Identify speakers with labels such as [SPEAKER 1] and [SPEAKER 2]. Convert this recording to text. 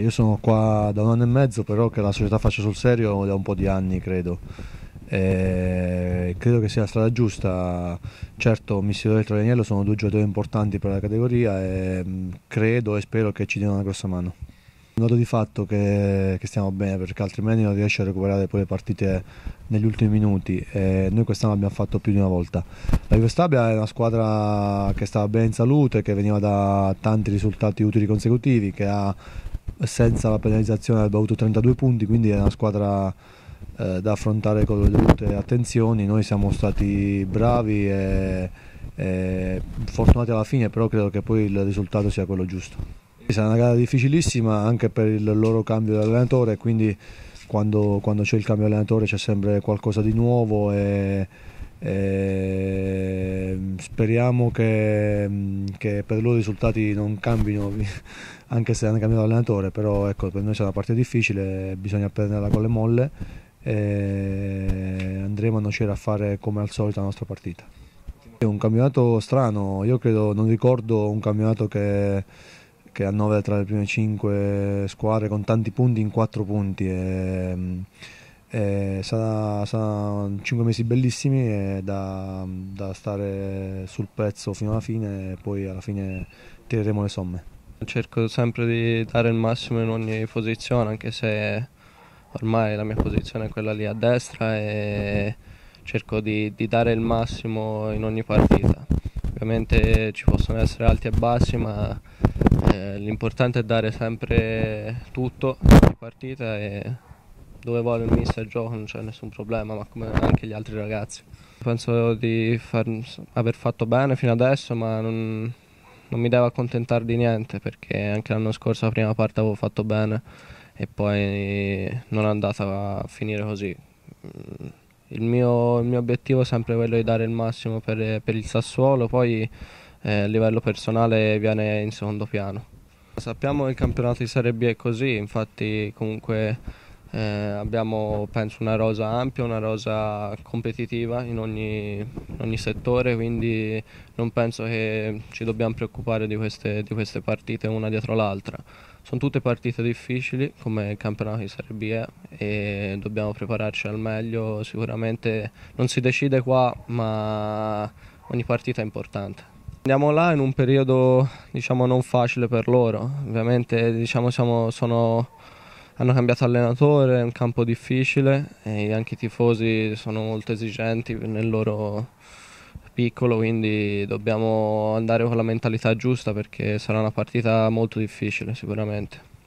[SPEAKER 1] Io sono qua da un anno e mezzo, però che la società faccia sul serio da un po' di anni, credo. E eh, credo che sia la strada giusta. Certo, Missidore e Troianiello sono due giocatori importanti per la categoria e mm, credo e spero che ci diano una grossa mano. Un dato di fatto che, che stiamo bene perché altrimenti non riesce a recuperare poi le partite negli ultimi minuti e noi quest'anno l'abbiamo fatto più di una volta. La Juvestabia è una squadra che stava bene in salute, che veniva da tanti risultati utili consecutivi, che ha senza la penalizzazione avrebbe avuto 32 punti, quindi è una squadra eh, da affrontare con le dovute attenzioni. Noi siamo stati bravi e, e, fortunati alla fine, però credo che poi il risultato sia quello giusto. Sarà una gara difficilissima anche per il loro cambio di allenatore, quindi quando, quando c'è il cambio di allenatore c'è sempre qualcosa di nuovo. E, eh, speriamo che, mm, che, per loro i risultati non cambino anche se hanno cambiato allenatore però ecco, per noi c'è una partita difficile bisogna prenderla con le molle e andremo a nocera a fare come al solito la nostra partita è un campionato strano io credo non ricordo un campionato che che annovera tra le prime 5 squadre con tanti punti in 4 punti e, mm, eh, saranno 5 mesi bellissimi eh, da, da, stare sul pezzo fino alla fine e poi alla fine tireremo le somme.
[SPEAKER 2] Cerco sempre di dare il massimo in ogni posizione anche se ormai la mia posizione è quella lì a destra e cerco di, di dare il massimo in ogni partita. Ovviamente ci possono essere alti e bassi ma eh, l'importante è dare sempre tutto in ogni partita e dove vuole il mister gioco non c'è nessun problema, ma come anche gli altri ragazzi. Penso di far, aver fatto bene fino adesso, ma non, non mi devo accontentare di niente perché anche l'anno scorso la prima parte avevo fatto bene e poi non è andata a finire così. Mm, il mio, il mio obiettivo è sempre quello di dare il massimo per, per il Sassuolo, poi eh, a livello personale viene in secondo piano. Sappiamo che il campionato di Serie B è così, infatti comunque eh, abbiamo penso una rosa ampia, una rosa competitiva in ogni, in ogni, settore, quindi non penso che ci dobbiamo preoccupare di queste, di queste partite una dietro l'altra. Sono tutte partite difficili come il campionato di Serbia e dobbiamo prepararci al meglio, sicuramente non si decide qua ma ogni partita è importante. Andiamo là in un periodo diciamo non facile per loro, ovviamente diciamo siamo, sono hanno cambiato allenatore, è un campo difficile e anche i tifosi sono molto esigenti nel loro piccolo, quindi dobbiamo andare con la mentalità giusta perché sarà una partita molto difficile sicuramente.